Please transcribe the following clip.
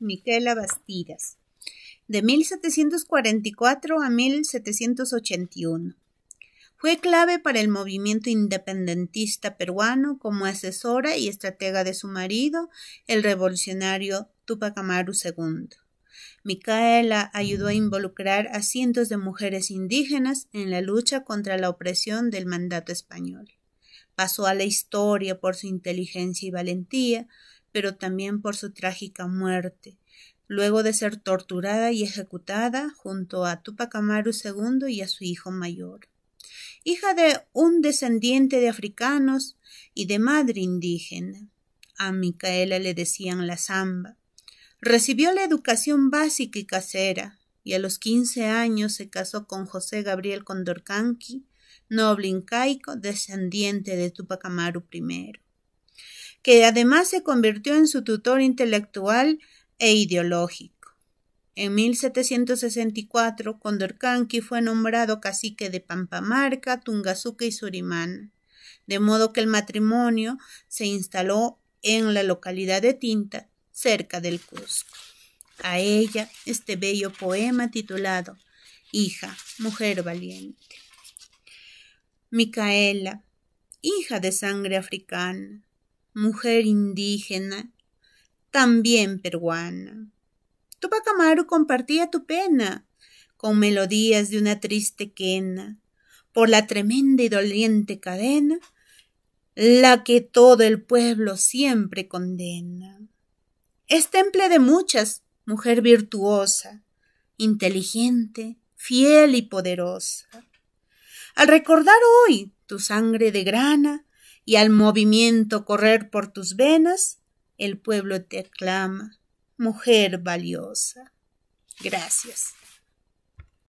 Miquela Bastidas, de 1744 a 1781. Fue clave para el movimiento independentista peruano como asesora y estratega de su marido, el revolucionario Tupac Amaru II. Micaela ayudó a involucrar a cientos de mujeres indígenas en la lucha contra la opresión del mandato español. Pasó a la historia por su inteligencia y valentía, pero también por su trágica muerte, luego de ser torturada y ejecutada junto a Tupac Amaru II y a su hijo mayor. Hija de un descendiente de africanos y de madre indígena. A Micaela le decían la Zamba, Recibió la educación básica y casera, y a los 15 años se casó con José Gabriel Condorcanqui, noble incaico descendiente de Tupac Amaru I que además se convirtió en su tutor intelectual e ideológico. En 1764, Condorcanqui fue nombrado cacique de Pampamarca, Tungazuca y Surimán, de modo que el matrimonio se instaló en la localidad de Tinta, cerca del Cusco. A ella este bello poema titulado Hija, mujer valiente. Micaela, hija de sangre africana, mujer indígena, también peruana. Tu Amaru compartía tu pena con melodías de una triste quena por la tremenda y doliente cadena, la que todo el pueblo siempre condena. Es temple de muchas, mujer virtuosa, inteligente, fiel y poderosa. Al recordar hoy tu sangre de grana, y al movimiento correr por tus venas, el pueblo te aclama, mujer valiosa. Gracias.